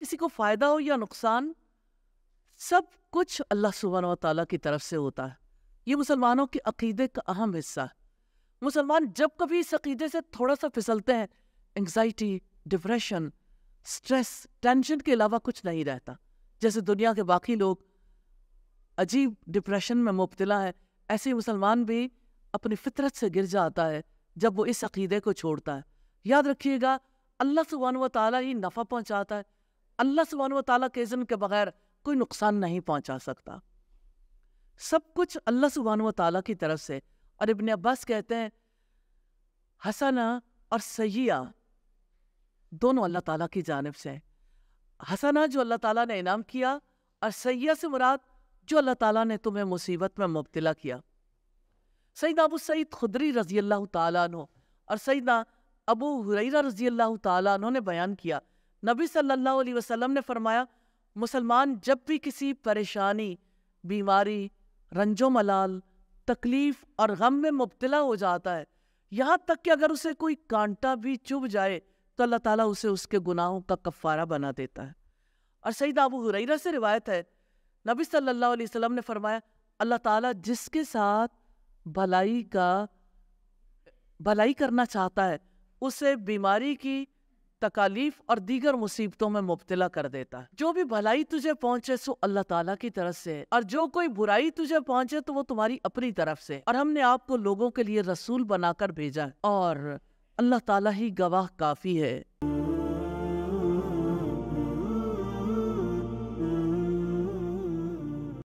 किसी को फ़ायदा हो या नुकसान सब कुछ अल्लाह सुबहान तला की तरफ से होता है ये मुसलमानों के अकीदे का अहम हिस्सा है मुसलमान जब कभी इस अकीदे से थोड़ा सा फिसलते हैं एंग्जाइटी डिप्रेशन स्ट्रेस टेंशन के अलावा कुछ नहीं रहता जैसे दुनिया के बाकी लोग अजीब डिप्रेशन में मुबतला है ऐसे मुसलमान भी अपनी फितरत से गिर जाता है जब वो इस अकीदे को छोड़ता है याद रखिएगा अल्लाह सुबहान व ताली ही नफ़ा पहुँचाता है अल्लाह सुबहान ताली के इज़न के बगैर कोई नुकसान नहीं पहुंचा सकता सब कुछ अल्लाह सुबहान ताली की तरफ से और इबन अब्बास कहते हैं हसना और सैया दोनों अल्लाह ताला की जानब से हैं हसना जो अल्लाह ताला ने इनाम किया और सैया से मुराद जो अल्लाह ताला ने तुम्हें मुसीबत में मुबतला किया सईद अबू सईद खुदरी रजी अल्लाह तु और सईदा अबू हुरैरा रजी अल्लाह तु ने बयान किया नबी सल्लल्लाहु अलैहि वसल्लम ने फरमाया मुसलमान जब भी किसी परेशानी बीमारी रंजो मलाल तकलीफ़ और गम में मुबतला हो जाता है यहाँ तक कि अगर उसे कोई कांटा भी चुभ जाए तो अल्लाह ताला उसे उसके गुनाहों का कफ़ारा बना देता है और सईद अबू हुरैरा से रिवायत है नबी सल्लल्लाहु अलैहि वसल्लम ने फरमाया अल्लाह ताला जिसके साथ भलाई का भलाई करना चाहता है उसे बीमारी की तकालीफ और दीगर मुसीबतों में मुबतला कर देता है जो भी भलाई तुझे पहुंचे सो अल्लाह ताला की तरफ से और जो कोई बुराई तुझे पहुंचे तो वो तुम्हारी अपनी तरफ से और हमने आपको लोगों के लिए रसूल बनाकर भेजा और अल्लाह ताला ही गवाह काफी है